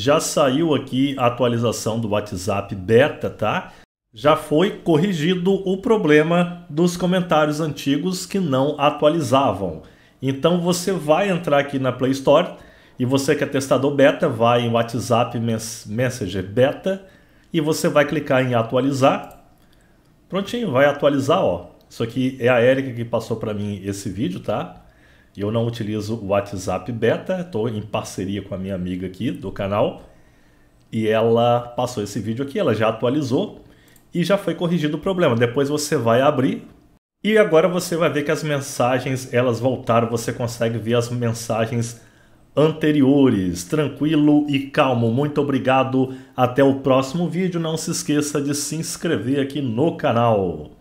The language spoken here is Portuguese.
Já saiu aqui a atualização do WhatsApp beta, tá? Já foi corrigido o problema dos comentários antigos que não atualizavam. Então você vai entrar aqui na Play Store e você que é testador beta, vai em WhatsApp Mess Messenger beta e você vai clicar em atualizar. Prontinho, vai atualizar, ó. Isso aqui é a Erika que passou para mim esse vídeo, tá? Eu não utilizo o WhatsApp Beta, estou em parceria com a minha amiga aqui do canal e ela passou esse vídeo aqui, ela já atualizou e já foi corrigido o problema. Depois você vai abrir e agora você vai ver que as mensagens elas voltaram, você consegue ver as mensagens anteriores. Tranquilo e calmo. Muito obrigado. Até o próximo vídeo. Não se esqueça de se inscrever aqui no canal.